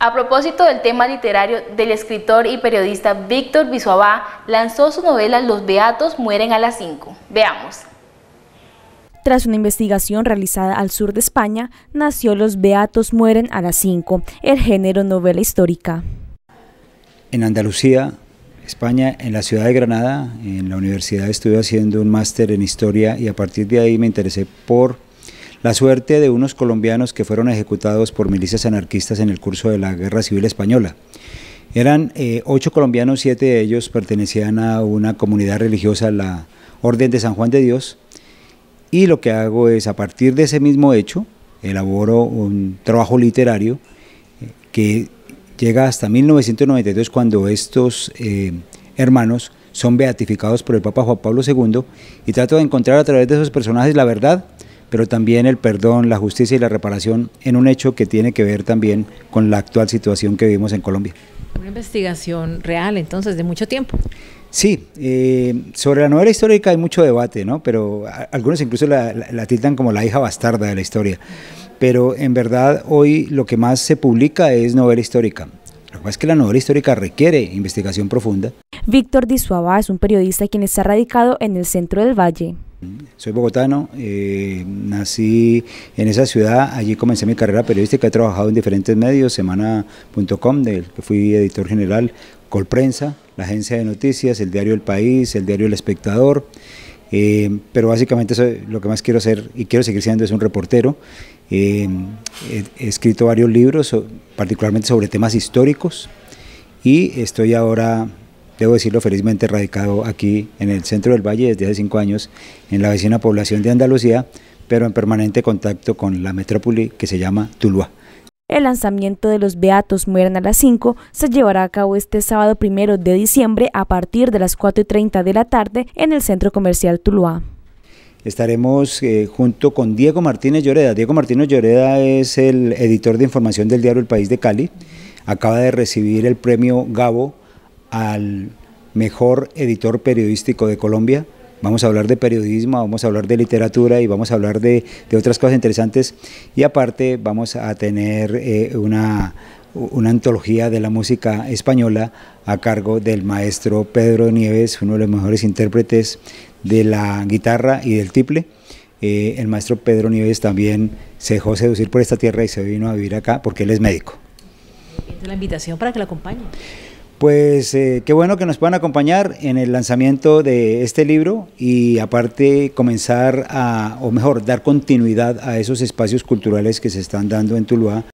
A propósito del tema literario, del escritor y periodista Víctor Bisuabá lanzó su novela Los Beatos mueren a las 5. Veamos. Tras una investigación realizada al sur de España, nació Los Beatos mueren a las 5, el género novela histórica. En Andalucía, España, en la ciudad de Granada, en la universidad estuve haciendo un máster en historia y a partir de ahí me interesé por la suerte de unos colombianos que fueron ejecutados por milicias anarquistas en el curso de la Guerra Civil Española. Eran eh, ocho colombianos, siete de ellos pertenecían a una comunidad religiosa, la Orden de San Juan de Dios. Y lo que hago es, a partir de ese mismo hecho, elaboro un trabajo literario eh, que llega hasta 1992 cuando estos eh, hermanos son beatificados por el Papa Juan Pablo II y trato de encontrar a través de esos personajes la verdad pero también el perdón, la justicia y la reparación en un hecho que tiene que ver también con la actual situación que vivimos en Colombia. Una investigación real, entonces, de mucho tiempo. Sí, eh, sobre la novela histórica hay mucho debate, ¿no? Pero algunos incluso la, la, como la hija bastarda de la historia. Pero en verdad hoy lo que más se publica es novela histórica. Lo que pasa es que la novela histórica requiere investigación profunda. Víctor Dizuaba es un periodista quien está radicado en el centro del Valle. Soy bogotano, eh, nací en esa ciudad, allí comencé mi carrera periodística, he trabajado en diferentes medios, semana.com, del que fui editor general, Colprensa, la agencia de noticias, el diario El País, el diario El Espectador, eh, pero básicamente eso, lo que más quiero hacer y quiero seguir siendo es un reportero. Eh, he, escrito varios libros, particularmente sobre temas históricos, y estoy ahora debo decirlo felizmente, radicado aquí en el centro del Valle desde hace cinco años, en la vecina población de Andalucía, pero en permanente contacto con la metrópoli que se llama Tuluá. El lanzamiento de los Beatos mueren a las 5 se llevará a cabo este sábado primero de diciembre a partir de las 4 y 30 de la tarde en el Centro Comercial Tuluá. Estaremos eh, junto con Diego Martínez Lloreda. Diego Martínez Lloreda es el editor de información del diario El País de Cali. Acaba de recibir el premio Gabo al mejor editor periodístico de Colombia. Vamos a hablar de periodismo, vamos a hablar de literatura y vamos a hablar de, otras cosas interesantes. Y aparte vamos a tener eh, una, antología de la música española a cargo del maestro Pedro Nieves, uno de los mejores intérpretes de la guitarra y del tiple. Eh, el maestro Pedro Nieves también se dejó seducir por esta tierra y se vino a vivir acá porque él es médico. La invitación para que la acompañe. Pues eh, qué bueno que nos puedan acompañar en el lanzamiento de este libro y aparte comenzar a, o mejor, dar continuidad a esos espacios culturales que se están dando en Tuluá.